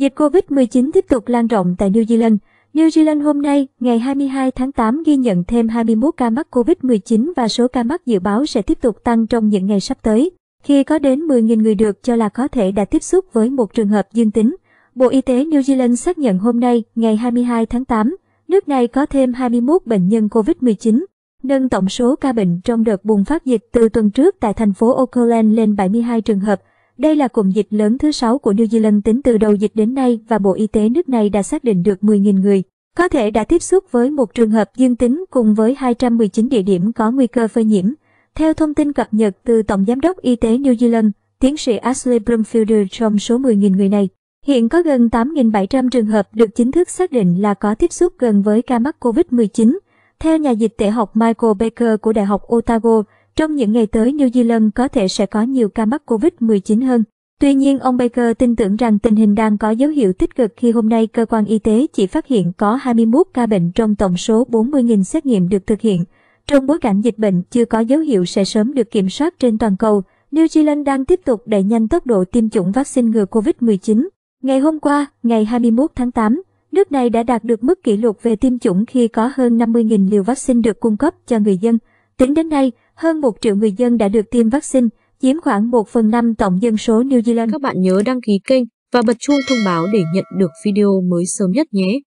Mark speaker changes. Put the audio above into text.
Speaker 1: Dịch COVID-19 tiếp tục lan rộng tại New Zealand. New Zealand hôm nay, ngày 22 tháng 8 ghi nhận thêm 21 ca mắc COVID-19 và số ca mắc dự báo sẽ tiếp tục tăng trong những ngày sắp tới, khi có đến 10.000 người được cho là có thể đã tiếp xúc với một trường hợp dương tính. Bộ Y tế New Zealand xác nhận hôm nay, ngày 22 tháng 8, nước này có thêm 21 bệnh nhân COVID-19, nâng tổng số ca bệnh trong đợt bùng phát dịch từ tuần trước tại thành phố Auckland lên 72 trường hợp. Đây là cụm dịch lớn thứ 6 của New Zealand tính từ đầu dịch đến nay và Bộ Y tế nước này đã xác định được 10.000 người có thể đã tiếp xúc với một trường hợp dương tính cùng với 219 địa điểm có nguy cơ phơi nhiễm. Theo thông tin cập nhật từ Tổng Giám đốc Y tế New Zealand, tiến sĩ Ashley Bloomfield trong số 10.000 người này, hiện có gần 8.700 trường hợp được chính thức xác định là có tiếp xúc gần với ca mắc COVID-19. Theo nhà dịch tễ học Michael Baker của Đại học Otago, trong những ngày tới, New Zealand có thể sẽ có nhiều ca mắc COVID-19 hơn. Tuy nhiên, ông Baker tin tưởng rằng tình hình đang có dấu hiệu tích cực khi hôm nay cơ quan y tế chỉ phát hiện có 21 ca bệnh trong tổng số 40.000 xét nghiệm được thực hiện. Trong bối cảnh dịch bệnh chưa có dấu hiệu sẽ sớm được kiểm soát trên toàn cầu, New Zealand đang tiếp tục đẩy nhanh tốc độ tiêm chủng vaccine ngừa COVID-19. Ngày hôm qua, ngày 21 tháng 8, nước này đã đạt được mức kỷ lục về tiêm chủng khi có hơn 50.000 liều vaccine được cung cấp cho người dân. Tính đến nay, hơn 1 triệu người dân đã được tiêm vaccine, chiếm khoảng 1 phần 5 tổng dân số New Zealand. Các bạn nhớ đăng ký kênh và bật chuông thông báo để nhận được video mới sớm nhất nhé.